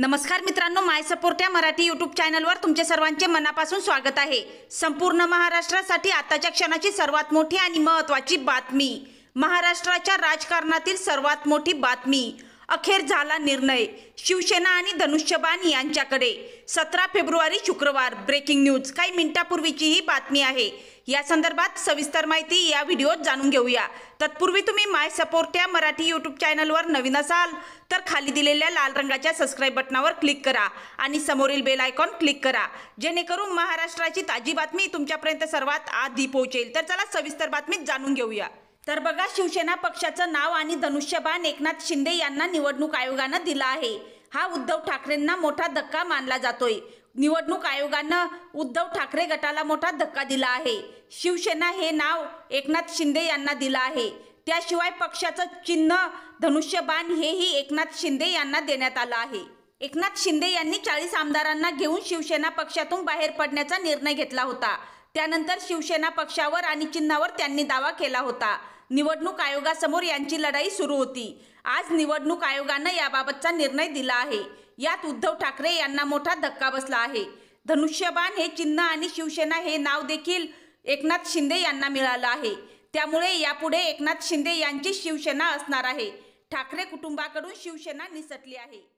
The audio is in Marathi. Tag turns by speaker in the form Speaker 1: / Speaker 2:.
Speaker 1: नमस्कार मित्रांनो माय सपोर्ट या मराठी यूट्यूब चॅनलवर तुमचे सर्वांचे मनापासून स्वागत आहे संपूर्ण महाराष्ट्रासाठी आताच्या क्षणाची सर्वात मोठी आणि महत्त्वाची बातमी महाराष्ट्राच्या राजकारणातील सर्वात मोठी बातमी अखेर झाला निर्णय शिवसेना आणि धनुष्यबाण यांच्याकडे सतरा फेब्रुवारी शुक्रवार ब्रेकिंग न्यूज काही मिनिटापूर्वीची ही बातमी आहे या संदर्भात सविस्तर माहिती या व्हिडिओत जाणून घेऊया तत्पूर्वी तुम्ही माय सपोर्ट या मराठी यूट्यूब चॅनलवर नवीन असाल तर खाली दिलेल्या लाल रंगाच्या सबस्क्राईब बटनावर क्लिक करा आणि समोरील बेल आयकॉन क्लिक करा जेणेकरून महाराष्ट्राची ताजी बातमी तुमच्यापर्यंत सर्वात आधी पोहोचेल तर चला सविस्तर बातमी जाणून घेऊया तर बघा शिवसेना पक्षाचं नाव आणि धनुष्यबाण एकनाथ शिंदे यांना निवडणूक आयोगानं दिला आहे हा उद्धव ठाकरेंना मोठा धक्का मानला जातोय निवडणूक आयोगानं उद्धव ठाकरे गटाला मोठा धक्का दिला आहे शिवसेना हे नाव एकनाथ शिंदे यांना दिलं आहे त्याशिवाय पक्षाचं चिन्ह धनुष्यबाण हेही एकनाथ शिंदे यांना देण्यात आलं आहे एकनाथ शिंदे यांनी चाळीस आमदारांना घेऊन शिवसेना पक्षातून बाहेर पडण्याचा निर्णय घेतला होता त्यानंतर शिवसेना पक्षावर आणि चिन्हावर त्यांनी दावा केला होता निवडणूक आयोगासमोर यांची लढाई सुरू होती आज निवडणूक आयोगानं याबाबतचा निर्णय दिला आहे यात उद्धव ठाकरे यांना मोठा धक्का बसला आहे धनुष्यबाण हे चिन्ह आणि शिवसेना हे नाव देखील एकनाथ शिंदे यांना मिळालं आहे त्यामुळे यापुढे एकनाथ शिंदे यांची शिवसेना असणार आहे ठाकरे कुटुंबाकडून शिवसेना निसटली आहे